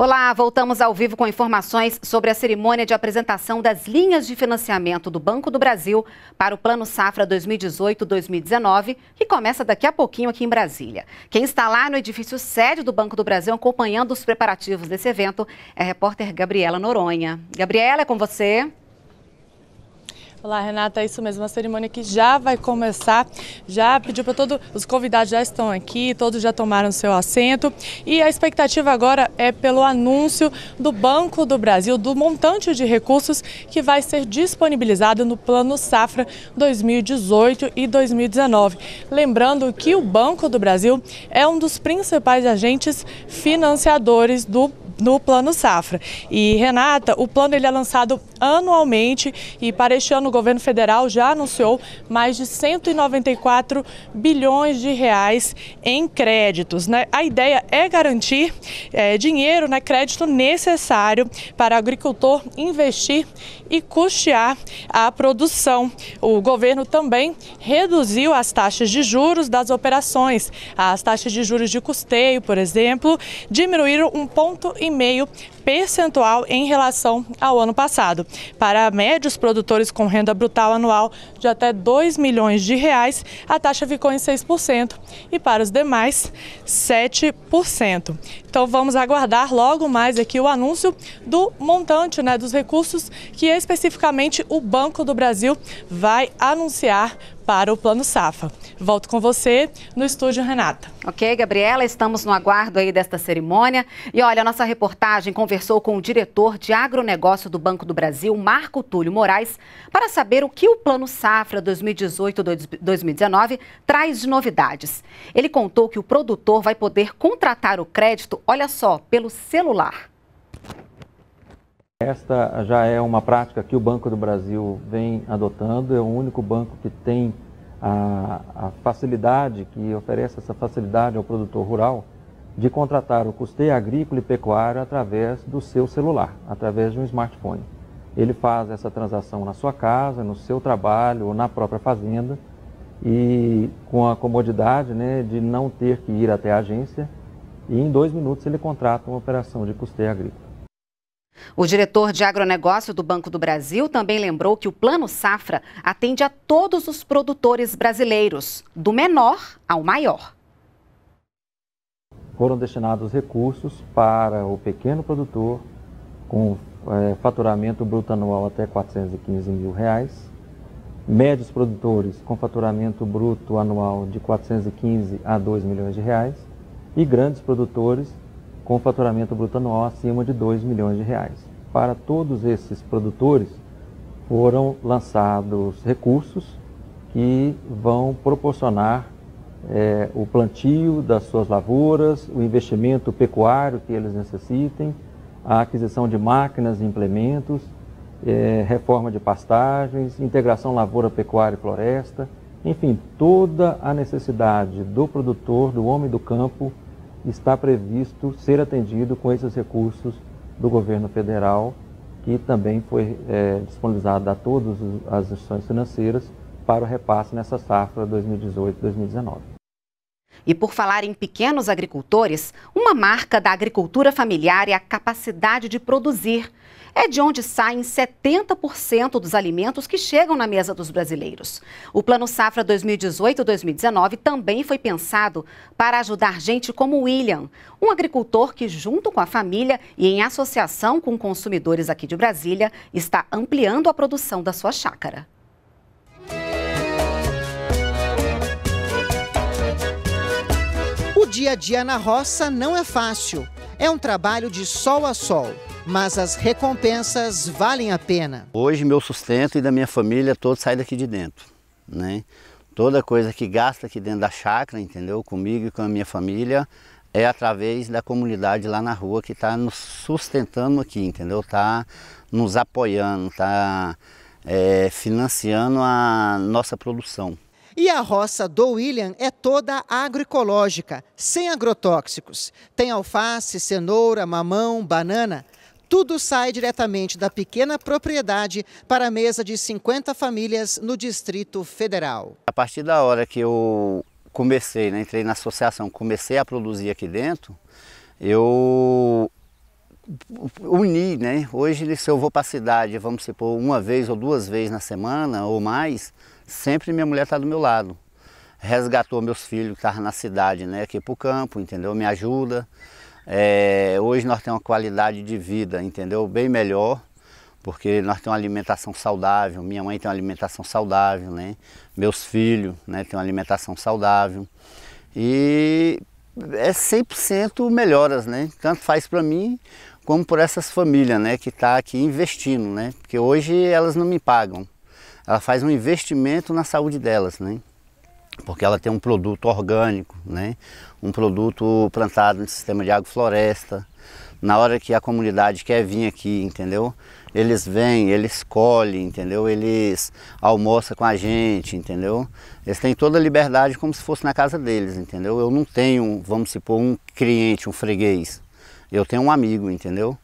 Olá, voltamos ao vivo com informações sobre a cerimônia de apresentação das linhas de financiamento do Banco do Brasil para o Plano Safra 2018-2019, que começa daqui a pouquinho aqui em Brasília. Quem está lá no edifício sede do Banco do Brasil acompanhando os preparativos desse evento é a repórter Gabriela Noronha. Gabriela, é com você. Olá, Renata, é isso mesmo, a cerimônia que já vai começar. Já pediu para todos os convidados já estão aqui, todos já tomaram seu assento. E a expectativa agora é pelo anúncio do Banco do Brasil do montante de recursos que vai ser disponibilizado no Plano Safra 2018 e 2019. Lembrando que o Banco do Brasil é um dos principais agentes financiadores do no Plano Safra. E, Renata, o plano ele é lançado anualmente e para este ano o governo federal já anunciou mais de 194 bilhões de reais em créditos. Né? A ideia é garantir é, dinheiro, né, crédito necessário para o agricultor investir e custear a produção. O governo também reduziu as taxas de juros das operações. As taxas de juros de custeio, por exemplo, diminuíram um ponto e meio percentual em relação ao ano passado. Para médios produtores com renda brutal anual de até 2 milhões de reais, a taxa ficou em 6% e para os demais 7%. Então vamos aguardar logo mais aqui o anúncio do montante né, dos recursos que especificamente o Banco do Brasil vai anunciar para o Plano Safa. Volto com você no estúdio, Renata. Ok, Gabriela, estamos no aguardo aí desta cerimônia. E olha, a nossa reportagem conversou com o diretor de agronegócio do Banco do Brasil, Marco Túlio Moraes, para saber o que o Plano Safra 2018-2019 traz de novidades. Ele contou que o produtor vai poder contratar o crédito, olha só, pelo celular. Esta já é uma prática que o Banco do Brasil vem adotando, é o único banco que tem a, a facilidade que oferece essa facilidade ao produtor rural de contratar o custeio agrícola e pecuário através do seu celular, através de um smartphone. Ele faz essa transação na sua casa, no seu trabalho ou na própria fazenda e com a comodidade né, de não ter que ir até a agência e em dois minutos ele contrata uma operação de custeio agrícola. O diretor de agronegócio do Banco do Brasil também lembrou que o Plano Safra atende a todos os produtores brasileiros, do menor ao maior. Foram destinados recursos para o pequeno produtor com é, faturamento bruto anual até 415 mil reais, médios produtores com faturamento bruto anual de 415 a 2 milhões de reais e grandes produtores com faturamento bruto anual acima de 2 milhões de reais. Para todos esses produtores foram lançados recursos que vão proporcionar é, o plantio das suas lavouras, o investimento pecuário que eles necessitem, a aquisição de máquinas e implementos, é, reforma de pastagens, integração lavoura, pecuária e floresta, enfim, toda a necessidade do produtor, do homem do campo, está previsto ser atendido com esses recursos do governo federal, que também foi é, disponibilizado a todas as instituições financeiras para o repasse nessa safra 2018-2019. E por falar em pequenos agricultores, uma marca da agricultura familiar é a capacidade de produzir é de onde saem 70% dos alimentos que chegam na mesa dos brasileiros. O Plano Safra 2018-2019 também foi pensado para ajudar gente como William, um agricultor que, junto com a família e em associação com consumidores aqui de Brasília, está ampliando a produção da sua chácara. O dia a dia na roça não é fácil. É um trabalho de sol a sol mas as recompensas valem a pena. Hoje meu sustento e da minha família todo sai daqui de dentro, né? Toda coisa que gasta aqui dentro da chácara, entendeu? Comigo e com a minha família, é através da comunidade lá na rua que está nos sustentando aqui, entendeu? Está nos apoiando, está é, financiando a nossa produção. E a roça do William é toda agroecológica, sem agrotóxicos. Tem alface, cenoura, mamão, banana. Tudo sai diretamente da pequena propriedade para a mesa de 50 famílias no Distrito Federal. A partir da hora que eu comecei, né, entrei na associação, comecei a produzir aqui dentro, eu uni, né? Hoje, se eu vou para a cidade, vamos supor, uma vez ou duas vezes na semana ou mais, sempre minha mulher está do meu lado. Resgatou meus filhos que estavam na cidade, né? Aqui para o campo, entendeu? Me ajuda. É, hoje nós temos uma qualidade de vida, entendeu? Bem melhor, porque nós temos uma alimentação saudável, minha mãe tem uma alimentação saudável, né? Meus filhos né, têm uma alimentação saudável. E é 100% melhoras, né? Tanto faz para mim como por essas famílias, né, que tá aqui investindo, né? Porque hoje elas não me pagam. Ela faz um investimento na saúde delas, né? porque ela tem um produto orgânico, né? um produto plantado no sistema de agrofloresta. Na hora que a comunidade quer vir aqui, entendeu? Eles vêm, eles colhem, entendeu? Eles almoçam com a gente, entendeu? Eles têm toda a liberdade como se fosse na casa deles, entendeu? Eu não tenho, vamos supor, um cliente, um freguês. Eu tenho um amigo, entendeu?